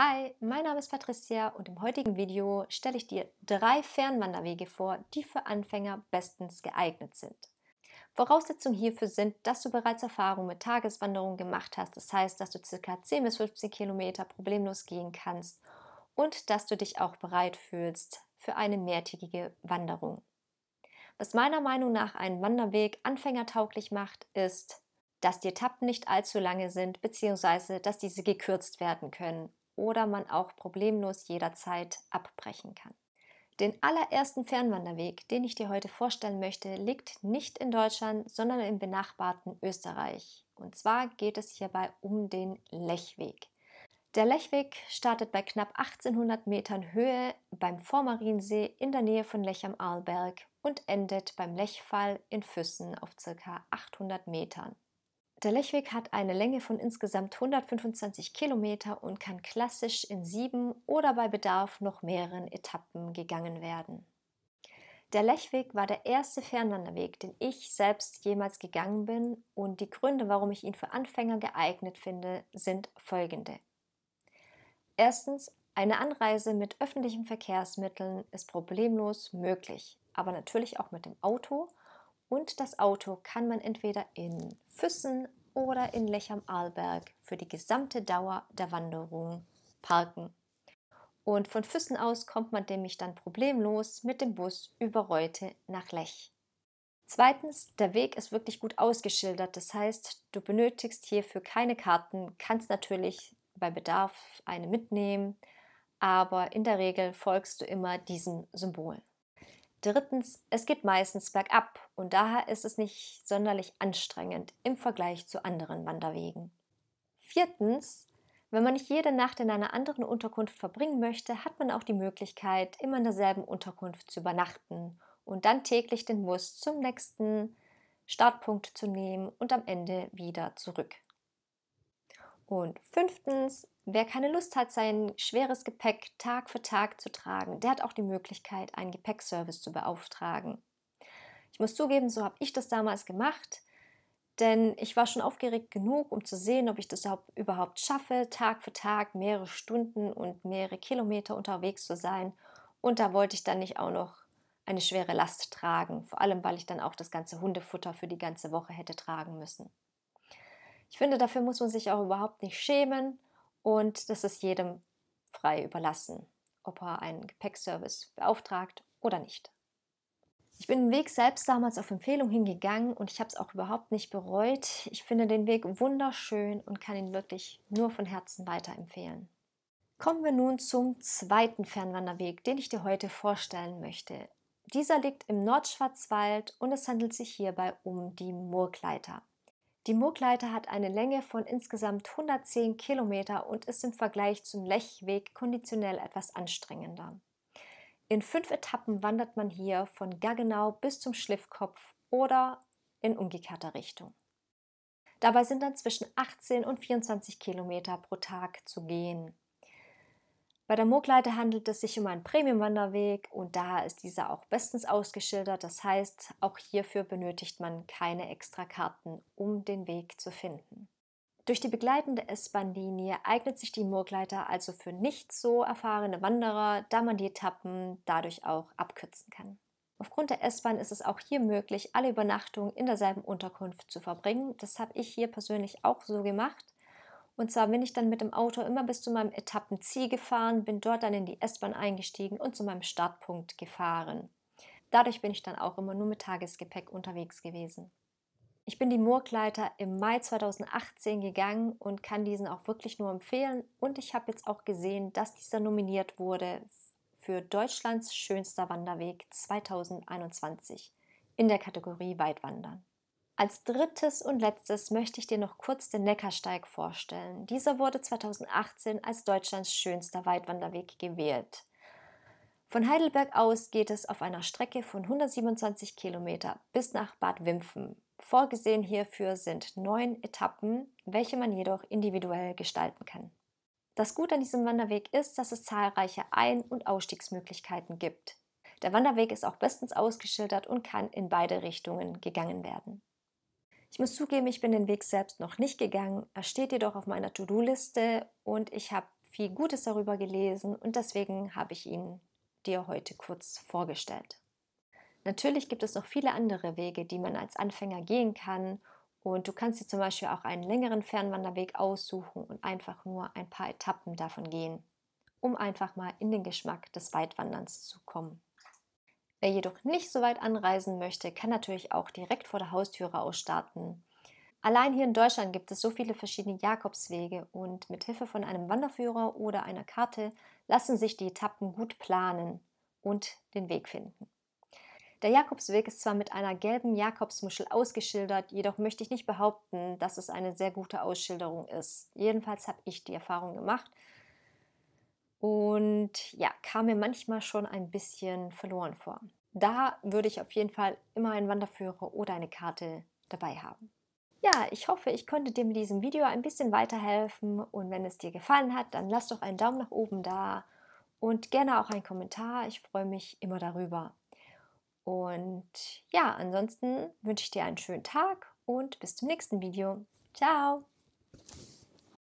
Hi, mein Name ist Patricia und im heutigen Video stelle ich dir drei Fernwanderwege vor, die für Anfänger bestens geeignet sind. Voraussetzung hierfür sind, dass du bereits Erfahrungen mit Tageswanderungen gemacht hast, das heißt, dass du ca. 10 bis 15 Kilometer problemlos gehen kannst und dass du dich auch bereit fühlst für eine mehrtägige Wanderung. Was meiner Meinung nach einen Wanderweg anfängertauglich macht, ist, dass die Etappen nicht allzu lange sind, beziehungsweise dass diese gekürzt werden können oder man auch problemlos jederzeit abbrechen kann. Den allerersten Fernwanderweg, den ich dir heute vorstellen möchte, liegt nicht in Deutschland, sondern im benachbarten Österreich. Und zwar geht es hierbei um den Lechweg. Der Lechweg startet bei knapp 1800 Metern Höhe beim Vormariensee in der Nähe von Lech am Arlberg und endet beim Lechfall in Füssen auf ca. 800 Metern. Der Lechweg hat eine Länge von insgesamt 125 Kilometer und kann klassisch in sieben oder bei Bedarf noch mehreren Etappen gegangen werden. Der Lechweg war der erste Fernwanderweg, den ich selbst jemals gegangen bin und die Gründe, warum ich ihn für Anfänger geeignet finde, sind folgende. Erstens, eine Anreise mit öffentlichen Verkehrsmitteln ist problemlos möglich, aber natürlich auch mit dem Auto – und das Auto kann man entweder in Füssen oder in Lech am arlberg für die gesamte Dauer der Wanderung parken. Und von Füssen aus kommt man nämlich dann problemlos mit dem Bus über Reute nach Lech. Zweitens, der Weg ist wirklich gut ausgeschildert. Das heißt, du benötigst hierfür keine Karten, kannst natürlich bei Bedarf eine mitnehmen, aber in der Regel folgst du immer diesem Symbol. Drittens, es geht meistens bergab und daher ist es nicht sonderlich anstrengend im Vergleich zu anderen Wanderwegen. Viertens, wenn man nicht jede Nacht in einer anderen Unterkunft verbringen möchte, hat man auch die Möglichkeit, immer in derselben Unterkunft zu übernachten und dann täglich den Bus zum nächsten Startpunkt zu nehmen und am Ende wieder zurück. Und fünftens, wer keine Lust hat, sein schweres Gepäck Tag für Tag zu tragen, der hat auch die Möglichkeit, einen Gepäckservice zu beauftragen. Ich muss zugeben, so habe ich das damals gemacht, denn ich war schon aufgeregt genug, um zu sehen, ob ich das überhaupt schaffe, Tag für Tag mehrere Stunden und mehrere Kilometer unterwegs zu sein. Und da wollte ich dann nicht auch noch eine schwere Last tragen, vor allem weil ich dann auch das ganze Hundefutter für die ganze Woche hätte tragen müssen. Ich finde, dafür muss man sich auch überhaupt nicht schämen und das ist jedem frei überlassen, ob er einen Gepäckservice beauftragt oder nicht. Ich bin den Weg selbst damals auf Empfehlung hingegangen und ich habe es auch überhaupt nicht bereut. Ich finde den Weg wunderschön und kann ihn wirklich nur von Herzen weiterempfehlen. Kommen wir nun zum zweiten Fernwanderweg, den ich dir heute vorstellen möchte. Dieser liegt im Nordschwarzwald und es handelt sich hierbei um die Murgleiter. Die Murgleiter hat eine Länge von insgesamt 110 Kilometer und ist im Vergleich zum Lechweg konditionell etwas anstrengender. In fünf Etappen wandert man hier von Gaggenau bis zum Schliffkopf oder in umgekehrter Richtung. Dabei sind dann zwischen 18 und 24 Kilometer pro Tag zu gehen. Bei der Moorgleite handelt es sich um einen Premium-Wanderweg und daher ist dieser auch bestens ausgeschildert. Das heißt, auch hierfür benötigt man keine extra Karten, um den Weg zu finden. Durch die begleitende S-Bahn-Linie eignet sich die Moorgleiter also für nicht so erfahrene Wanderer, da man die Etappen dadurch auch abkürzen kann. Aufgrund der S-Bahn ist es auch hier möglich, alle Übernachtungen in derselben Unterkunft zu verbringen. Das habe ich hier persönlich auch so gemacht. Und zwar bin ich dann mit dem Auto immer bis zu meinem Etappenziel gefahren, bin dort dann in die S-Bahn eingestiegen und zu meinem Startpunkt gefahren. Dadurch bin ich dann auch immer nur mit Tagesgepäck unterwegs gewesen. Ich bin die Murkleiter im Mai 2018 gegangen und kann diesen auch wirklich nur empfehlen. Und ich habe jetzt auch gesehen, dass dieser nominiert wurde für Deutschlands schönster Wanderweg 2021 in der Kategorie Weitwandern. Als drittes und letztes möchte ich dir noch kurz den Neckarsteig vorstellen. Dieser wurde 2018 als Deutschlands schönster Weitwanderweg gewählt. Von Heidelberg aus geht es auf einer Strecke von 127 Kilometer bis nach Bad Wimpfen. Vorgesehen hierfür sind neun Etappen, welche man jedoch individuell gestalten kann. Das Gute an diesem Wanderweg ist, dass es zahlreiche Ein- und Ausstiegsmöglichkeiten gibt. Der Wanderweg ist auch bestens ausgeschildert und kann in beide Richtungen gegangen werden. Ich muss zugeben, ich bin den Weg selbst noch nicht gegangen. Er steht jedoch auf meiner To-Do-Liste und ich habe viel Gutes darüber gelesen und deswegen habe ich ihn dir heute kurz vorgestellt. Natürlich gibt es noch viele andere Wege, die man als Anfänger gehen kann und du kannst dir zum Beispiel auch einen längeren Fernwanderweg aussuchen und einfach nur ein paar Etappen davon gehen, um einfach mal in den Geschmack des Weitwanderns zu kommen. Wer jedoch nicht so weit anreisen möchte, kann natürlich auch direkt vor der Haustüre ausstarten. Allein hier in Deutschland gibt es so viele verschiedene Jakobswege und mit Hilfe von einem Wanderführer oder einer Karte lassen sich die Etappen gut planen und den Weg finden. Der Jakobsweg ist zwar mit einer gelben Jakobsmuschel ausgeschildert, jedoch möchte ich nicht behaupten, dass es eine sehr gute Ausschilderung ist. Jedenfalls habe ich die Erfahrung gemacht und ja, kam mir manchmal schon ein bisschen verloren vor. Da würde ich auf jeden Fall immer einen Wanderführer oder eine Karte dabei haben. Ja, ich hoffe, ich konnte dir mit diesem Video ein bisschen weiterhelfen und wenn es dir gefallen hat, dann lass doch einen Daumen nach oben da und gerne auch einen Kommentar. Ich freue mich immer darüber. Und ja, ansonsten wünsche ich dir einen schönen Tag und bis zum nächsten Video. Ciao!